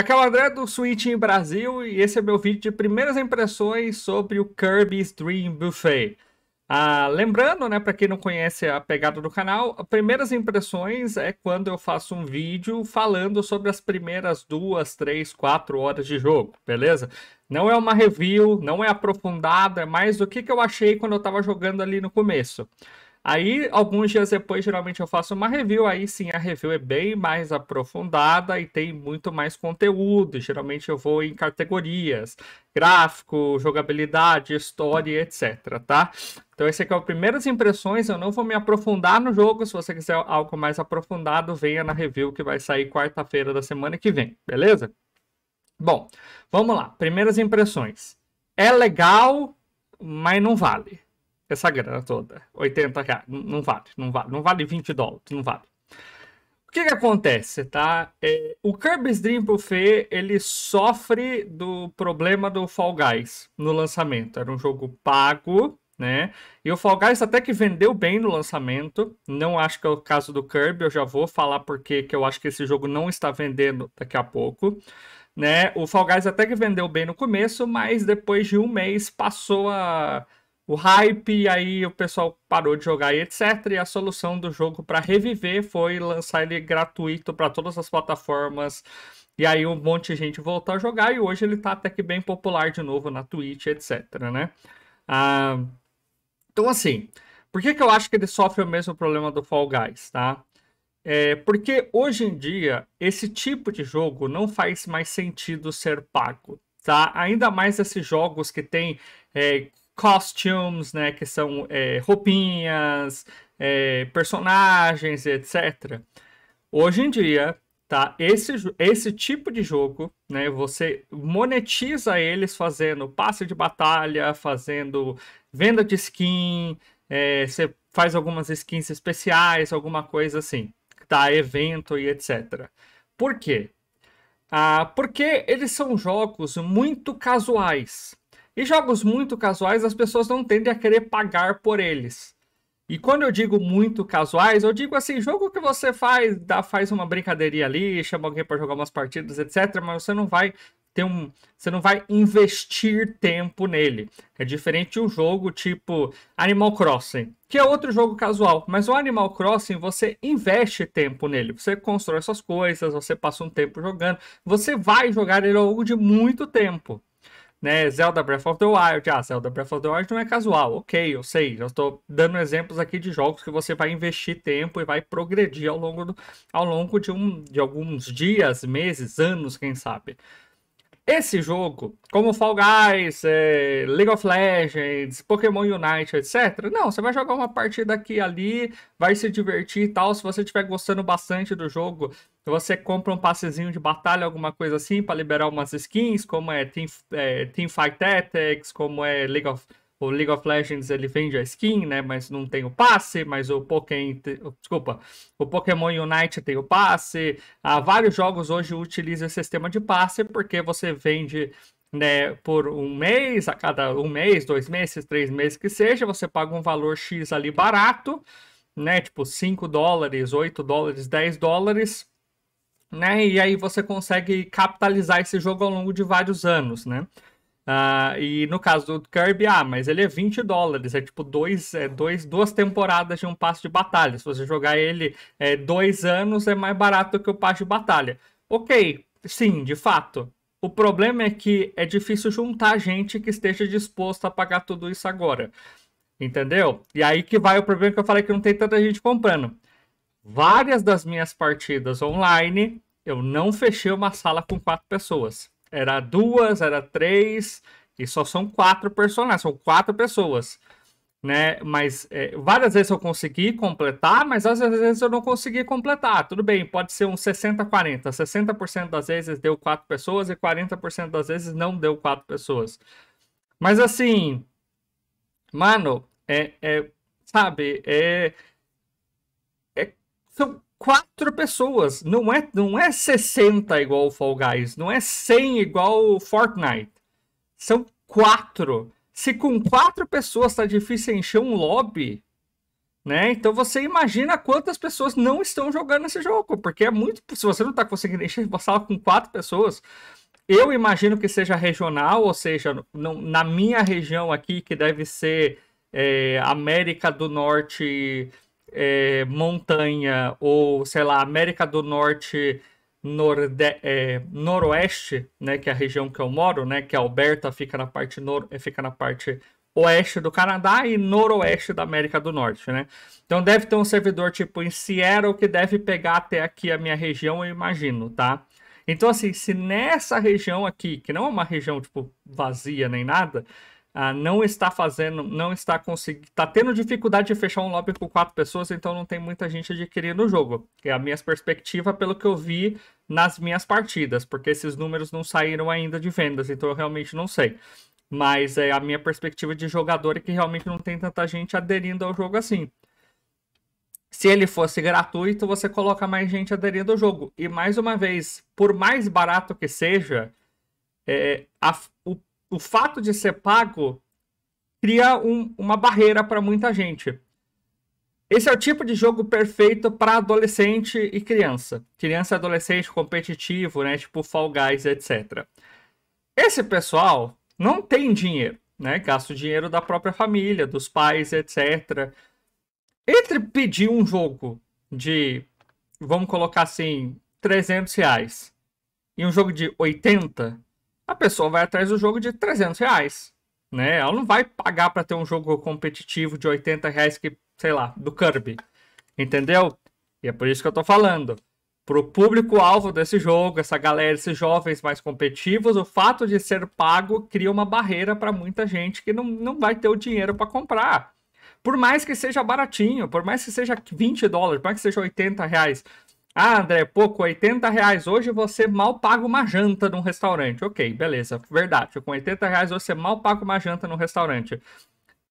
Aqui é o André do Switch em Brasil e esse é meu vídeo de primeiras impressões sobre o Kirby's Dream Buffet. Ah, lembrando, né, para quem não conhece a pegada do canal, primeiras impressões é quando eu faço um vídeo falando sobre as primeiras duas, três, quatro horas de jogo, beleza? Não é uma review, não é aprofundada, é mais o que, que eu achei quando eu estava jogando ali no começo. Aí, alguns dias depois, geralmente eu faço uma review. Aí sim, a review é bem mais aprofundada e tem muito mais conteúdo. Geralmente eu vou em categorias: gráfico, jogabilidade, história, etc. Tá? Então, esse aqui é o Primeiras Impressões. Eu não vou me aprofundar no jogo. Se você quiser algo mais aprofundado, venha na review que vai sair quarta-feira da semana que vem, beleza? Bom, vamos lá. Primeiras impressões. É legal, mas não vale essa grana toda. 80k. Não vale, não vale. Não vale 20 dólares, não vale. O que, que acontece, tá? É, o Kirby's Dream Buffet, ele sofre do problema do Fall Guys no lançamento. Era um jogo pago, né? E o Fall Guys até que vendeu bem no lançamento. Não acho que é o caso do Kirby, eu já vou falar porque que eu acho que esse jogo não está vendendo daqui a pouco. Né? O Fall Guys até que vendeu bem no começo, mas depois de um mês passou a o hype, aí o pessoal parou de jogar e etc. E a solução do jogo para reviver foi lançar ele gratuito para todas as plataformas. E aí um monte de gente voltou a jogar e hoje ele tá até que bem popular de novo na Twitch, etc, né? Ah, então assim, por que, que eu acho que ele sofre o mesmo problema do Fall Guys, tá? É porque hoje em dia esse tipo de jogo não faz mais sentido ser pago, tá? Ainda mais esses jogos que tem é, costumes, né, que são é, roupinhas, é, personagens, etc. Hoje em dia, tá, esse, esse tipo de jogo, né, você monetiza eles fazendo passe de batalha, fazendo venda de skin, é, você faz algumas skins especiais, alguma coisa assim, tá, evento e etc. Por quê? Ah, porque eles são jogos muito casuais. E jogos muito casuais, as pessoas não tendem a querer pagar por eles. E quando eu digo muito casuais, eu digo assim, jogo que você faz, dá, faz uma brincadeirinha ali, chama alguém para jogar umas partidas, etc, mas você não vai ter um, você não vai investir tempo nele. É diferente de um jogo tipo Animal Crossing, que é outro jogo casual, mas o Animal Crossing você investe tempo nele. Você constrói suas coisas, você passa um tempo jogando, você vai jogar ele ao longo de muito tempo né? Zelda Breath of the Wild. Ah, Zelda Breath of the Wild não é casual. Ok, eu sei. Eu estou dando exemplos aqui de jogos que você vai investir tempo e vai progredir ao longo, do, ao longo de, um, de alguns dias, meses, anos, quem sabe. Esse jogo, como Fall Guys, é, League of Legends, Pokémon Unite, etc. Não, você vai jogar uma partida aqui e ali, vai se divertir e tal. Se você estiver gostando bastante do jogo, você compra um passezinho de batalha, alguma coisa assim, para liberar umas skins, como é Team, é, Team Fight Tactics, como é League of o League of Legends ele vende a skin, né? Mas não tem o passe, mas o Pokémon. Desculpa, o Pokémon Unite tem o passe. Há vários jogos hoje utilizam esse sistema de passe, porque você vende né, por um mês, a cada um mês, dois meses, três meses que seja, você paga um valor X ali barato, né? Tipo 5 dólares, 8 dólares, 10 dólares. Né, e aí você consegue capitalizar esse jogo ao longo de vários anos, né? Uh, e no caso do Kirby, ah, mas ele é 20 dólares, é tipo dois, é dois, duas temporadas de um Passe de batalha. Se você jogar ele é, dois anos, é mais barato que o Passe de batalha. Ok, sim, de fato. O problema é que é difícil juntar gente que esteja disposta a pagar tudo isso agora. Entendeu? E aí que vai o problema que eu falei que não tem tanta gente comprando. Várias das minhas partidas online, eu não fechei uma sala com quatro pessoas era duas, era três, e só são quatro personagens, são quatro pessoas. Né? Mas é, várias vezes eu consegui completar, mas às vezes eu não consegui completar. Tudo bem, pode ser um 60-40. 60%, das vezes deu quatro pessoas e 40% das vezes não deu quatro pessoas. Mas assim, mano, é, é sabe, é, é, são quatro pessoas. Não é, não é 60 igual o Fall Guys, não é 100 igual o Fortnite. São quatro. Se com quatro pessoas tá difícil encher um lobby, né? Então você imagina quantas pessoas não estão jogando esse jogo, porque é muito. Se você não está conseguindo encher uma sala com quatro pessoas, eu imagino que seja regional, ou seja, na minha região aqui, que deve ser é, América do Norte, é, montanha ou, sei lá, América do Norte, Norde é, Noroeste, né, que é a região que eu moro, né, que Alberta fica na parte nor fica na parte oeste do Canadá e noroeste da América do Norte, né? Então deve ter um servidor tipo em Seattle que deve pegar até aqui a minha região, eu imagino, tá? Então assim, se nessa região aqui, que não é uma região tipo vazia nem nada, ah, não está fazendo, não está conseguindo, está tendo dificuldade de fechar um lobby com quatro pessoas, então não tem muita gente adquirindo o jogo. É a minha perspectiva pelo que eu vi nas minhas partidas, porque esses números não saíram ainda de vendas, então eu realmente não sei. Mas é a minha perspectiva de jogador é que realmente não tem tanta gente aderindo ao jogo assim. Se ele fosse gratuito, você coloca mais gente aderindo ao jogo. E mais uma vez, por mais barato que seja, é, a, o o fato de ser pago cria um, uma barreira para muita gente. Esse é o tipo de jogo perfeito para adolescente e criança. Criança e adolescente competitivo, né? Tipo Fall Guys, etc. Esse pessoal não tem dinheiro, né? Gasta o dinheiro da própria família, dos pais, etc. Entre pedir um jogo de, vamos colocar assim, 300 reais e um jogo de 80, a pessoa vai atrás do jogo de 300 reais, né? Ela não vai pagar para ter um jogo competitivo de 80 reais que, sei lá, do Kirby, entendeu? E é por isso que eu tô falando. Pro público-alvo desse jogo, essa galera, esses jovens mais competitivos, o fato de ser pago cria uma barreira para muita gente que não, não vai ter o dinheiro para comprar. Por mais que seja baratinho, por mais que seja 20 dólares, por mais que seja 80 reais, ah, André, pouco, 80 reais hoje você mal paga uma janta num restaurante. Ok, beleza, verdade. Com 80 reais você mal paga uma janta num restaurante.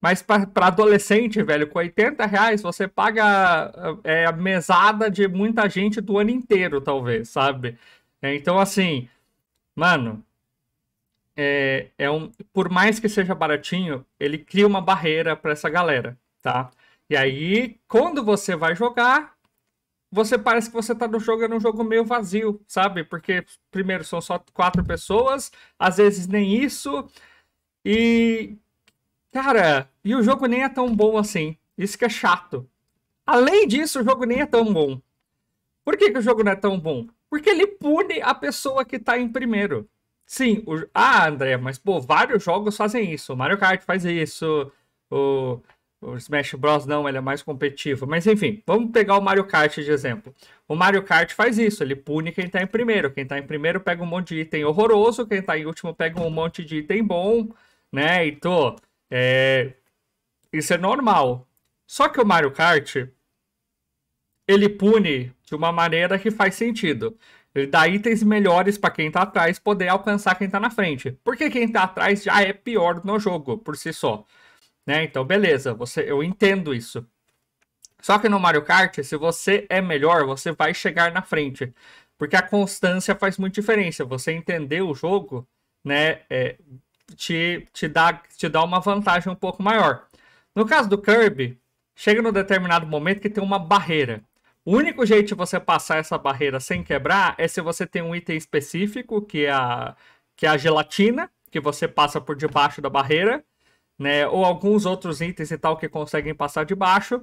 Mas para adolescente, velho, com 80 reais você paga é, a mesada de muita gente do ano inteiro, talvez, sabe? É, então, assim, mano, é, é um, por mais que seja baratinho, ele cria uma barreira para essa galera, tá? E aí, quando você vai jogar, você parece que você tá no jogo, é um jogo meio vazio, sabe? Porque, primeiro, são só quatro pessoas, às vezes nem isso. E. Cara, e o jogo nem é tão bom assim. Isso que é chato. Além disso, o jogo nem é tão bom. Por que, que o jogo não é tão bom? Porque ele pune a pessoa que tá em primeiro. Sim, o... ah, André, mas pô, vários jogos fazem isso. O Mario Kart faz isso. O o Smash Bros. não, ele é mais competitivo. Mas enfim, vamos pegar o Mario Kart de exemplo. O Mario Kart faz isso, ele pune quem tá em primeiro. Quem tá em primeiro pega um monte de item horroroso, quem tá em último pega um monte de item bom, né? Então, é... isso é normal. Só que o Mario Kart, ele pune de uma maneira que faz sentido. Ele dá itens melhores para quem tá atrás poder alcançar quem tá na frente. Porque quem tá atrás já é pior no jogo, por si só. Né? Então, beleza, você, eu entendo isso. Só que no Mario Kart, se você é melhor, você vai chegar na frente. Porque a constância faz muita diferença. Você entender o jogo, né, é, te, te, dá, te dá uma vantagem um pouco maior. No caso do Kirby, chega num determinado momento que tem uma barreira. O único jeito de você passar essa barreira sem quebrar é se você tem um item específico, que é a, que é a gelatina, que você passa por debaixo da barreira né? Ou alguns outros itens e tal que conseguem passar de baixo.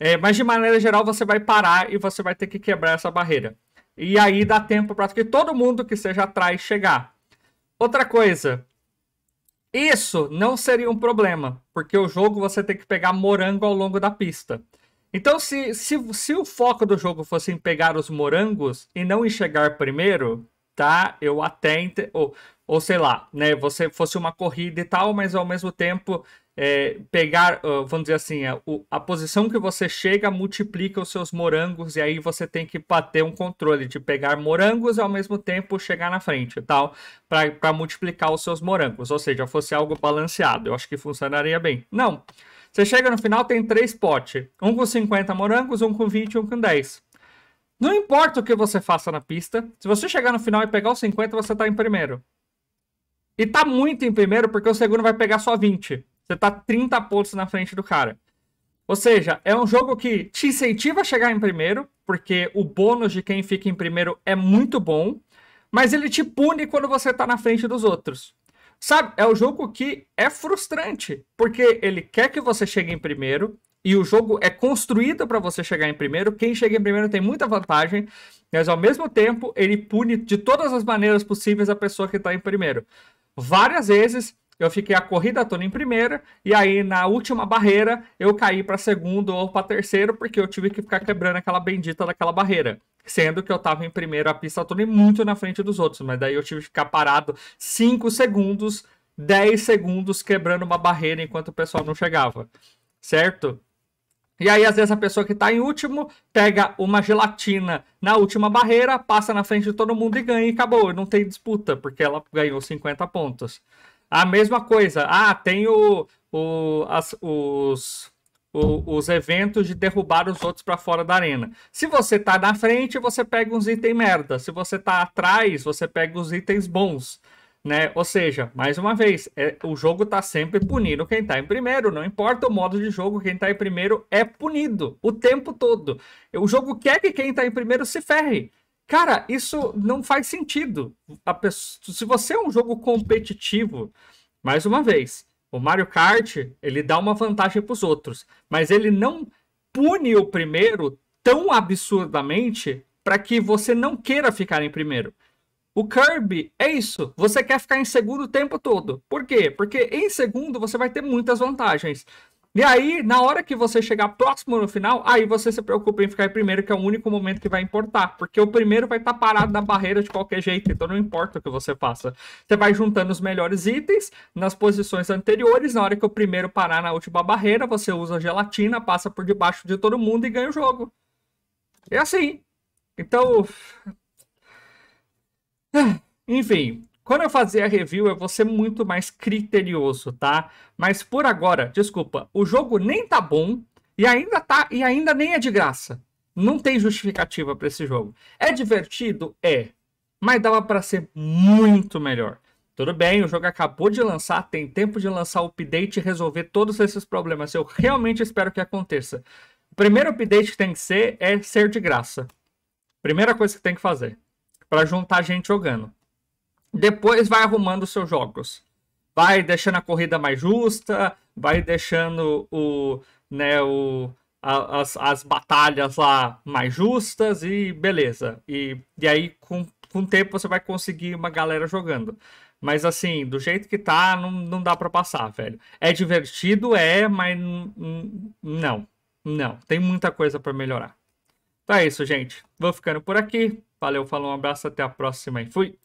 É, mas de maneira geral você vai parar e você vai ter que quebrar essa barreira. E aí dá tempo para que todo mundo que seja atrás chegar. Outra coisa, isso não seria um problema, porque o jogo você tem que pegar morango ao longo da pista. Então, se, se, se o foco do jogo fosse em pegar os morangos e não enxergar primeiro, tá? Eu até. Ou, ou sei lá, né? Você fosse uma corrida e tal, mas ao mesmo tempo é, pegar, ah, vamos dizer assim, a, é, a, posição que você chega multiplica os seus morangos e aí você tem que bater um controle de pegar morangos e ao mesmo tempo chegar na frente e tal, para multiplicar os seus morangos. Ou seja, fosse algo balanceado, eu acho que funcionaria bem. Não. Você chega no final, tem três potes: um com 50 morangos, um com 20 e um com 10. Não importa o que você faça na pista, se você chegar no final e pegar os 50, você tá em primeiro. E tá muito em primeiro porque o segundo vai pegar só 20. Você tá 30 pontos na frente do cara. Ou seja, é um jogo que te incentiva a chegar em primeiro, porque o bônus de quem fica em primeiro é muito bom, mas ele te pune quando você tá na frente dos outros. Sabe, é o um jogo que é frustrante, porque ele quer que você chegue em primeiro, e o jogo é construído para você chegar em primeiro. Quem chega em primeiro tem muita vantagem, mas ao mesmo tempo ele pune de todas as maneiras possíveis a pessoa que está em primeiro. Várias vezes eu fiquei a corrida toda em primeira e aí na última barreira eu caí para segundo ou para terceiro porque eu tive que ficar quebrando aquela bendita daquela barreira. Sendo que eu estava em primeiro a pista toda e muito na frente dos outros, mas daí eu tive que ficar parado 5 segundos, 10 segundos quebrando uma barreira enquanto o pessoal não chegava. Certo? E aí, às vezes, a pessoa que está em último pega uma gelatina na última barreira, passa na frente de todo mundo e ganha e acabou. Não tem disputa, porque ela ganhou 50 pontos. A mesma coisa. Ah, tem o, o, as, os, o, os eventos de derrubar os outros para fora da arena. Se você tá na frente, você pega uns itens merda. Se você tá atrás, você pega os itens bons né? Ou seja, mais uma vez, é, o jogo tá sempre punindo quem tá em primeiro, não importa o modo de jogo, quem tá em primeiro é punido o tempo todo. O jogo quer que quem tá em primeiro se ferre. Cara, isso não faz sentido. Pessoa, se você é um jogo competitivo, mais uma vez, o Mario Kart, ele dá uma vantagem para os outros, mas ele não pune o primeiro tão absurdamente para que você não queira ficar em primeiro. O Kirby é isso. Você quer ficar em segundo o tempo todo. Por quê? Porque em segundo você vai ter muitas vantagens. E aí, na hora que você chegar próximo no final, aí você se preocupa em ficar em primeiro, que é o único momento que vai importar. Porque o primeiro vai estar tá parado na barreira de qualquer jeito, então não importa o que você faça. Você vai juntando os melhores itens nas posições anteriores. Na hora que o primeiro parar na última barreira, você usa gelatina, passa por debaixo de todo mundo e ganha o jogo. É assim. Então, Enfim, quando eu fazer a review, eu vou ser muito mais criterioso, tá? Mas por agora, desculpa, o jogo nem tá bom e ainda tá e ainda nem é de graça. Não tem justificativa para esse jogo. É divertido, é, mas dava para ser muito melhor. Tudo bem, o jogo acabou de lançar, tem tempo de lançar o update e resolver todos esses problemas. Eu realmente espero que aconteça. O primeiro update que tem que ser é ser de graça. Primeira coisa que tem que fazer para juntar gente jogando. Depois vai arrumando seus jogos. Vai deixando a corrida mais justa, vai deixando o, né, o, a, as, as batalhas lá mais justas e beleza. E, e aí com, com o tempo você vai conseguir uma galera jogando. Mas assim, do jeito que tá, não, não dá para passar, velho. É divertido, é, mas não. Não, tem muita coisa para melhorar. Então é isso, gente. Vou ficando por aqui. Valeu, falou, um abraço, até a próxima e fui!